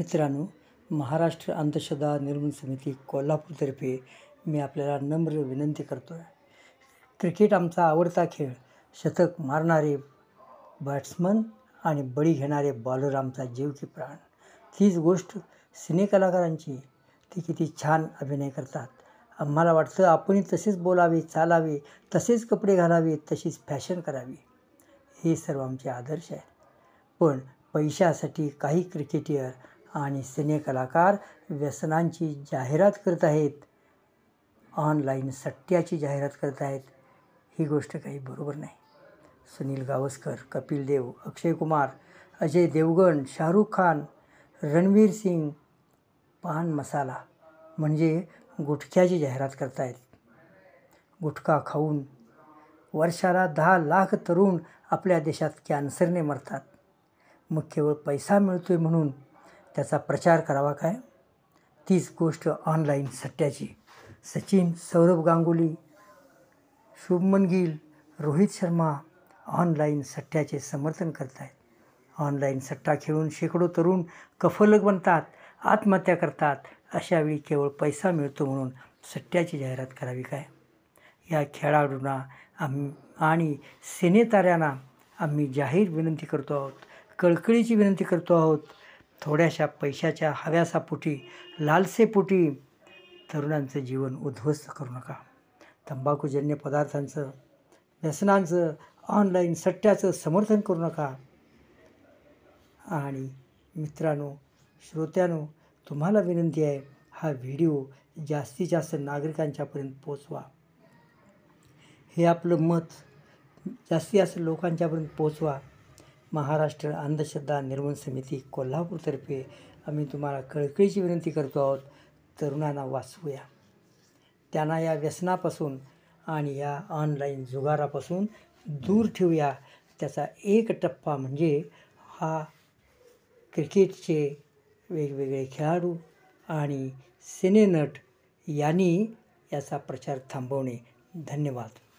मित्रांनो महाराष्ट्र अंधश्रद्धा निर्मूलन समिती कोल्हापूरतर्फे मी आपल्याला नम्र विनंती करतो आहे क्रिकेट आमचा आवडता खेळ शतक मारणारे बॅट्समन आणि बळी घेणारे बॉलर आमचा जीव की प्राण तीच गोष्ट सिनेकलाकारांची ती किती छान अभिनय करतात आम्हाला वाटतं आपणही तसेच बोलावे चालावे तसेच कपडे घालावे तशीच फॅशन करावी हे सर्व आमचे आदर्श आहेत पण पैशासाठी काही क्रिकेटियर आणि सिने कलाकार व्यसनांची जाहिरात करत आहेत ऑनलाईन सट्ट्याची जाहिरात करत आहेत ही गोष्ट काही बरोबर नाही सुनील गावस्कर कपिल देव अक्षय कुमार अजय देवगण शाहरुख खान रणवीर सिंग पान मसाला म्हणजे गुटख्याची जाहिरात करतायत गुटखा खाऊन वर्षाला दहा लाख तरुण आपल्या देशात कॅन्सरने मरतात मग केवळ पैसा मिळतोय म्हणून त्याचा प्रचार करावा काय तीच गोष्ट ऑनलाईन सट्ट्याची सचिन सौरभ गांगुली शुभमन गिल रोहित शर्मा ऑनलाईन सट्ट्याचे समर्थन करत आहेत ऑनलाईन सट्टा खेळून शेकडो तरुण कफलक बनतात आत्महत्या करतात अशावेळी केवळ पैसा मिळतो म्हणून सट्ट्याची जाहिरात करावी काय या खेळाडूंना आम्ही आणि सेनेताऱ्यांना आम्ही जाहीर विनंती करतो आहोत कळकळीची विनंती करतो आहोत थोड्याशा पैशाच्या हव्यासापोटी लालसेपोटी तरुणांचं जीवन उद्ध्वस्त करू नका तंबाखूजन्य पदार्थांचं व्यसनांचं ऑनलाईन सट्ट्याचं समर्थन करू नका आणि मित्रांनो श्रोत्यानो तुम्हाला विनंती आहे हा व्हिडिओ जास्तीत जास्त नागरिकांच्यापर्यंत पोचवा हे आपलं मत जास्तीत जास्त लोकांच्यापर्यंत पोचवा महाराष्ट्र अंधश्रद्धा निर्मूलन समिती कोल्हापूरतर्फे आम्ही तुम्हाला कळकळीची विनंती करतो आहोत तरुणांना वाचवूया त्यांना या व्यसनापासून आणि या ऑनलाईन जुगारापासून दूर ठेवूया त्याचा एक टप्पा म्हणजे हा क्रिकेटचे वेगवेगळे खेळाडू आणि सिनेनट यांनी याचा प्रचार थांबवणे धन्यवाद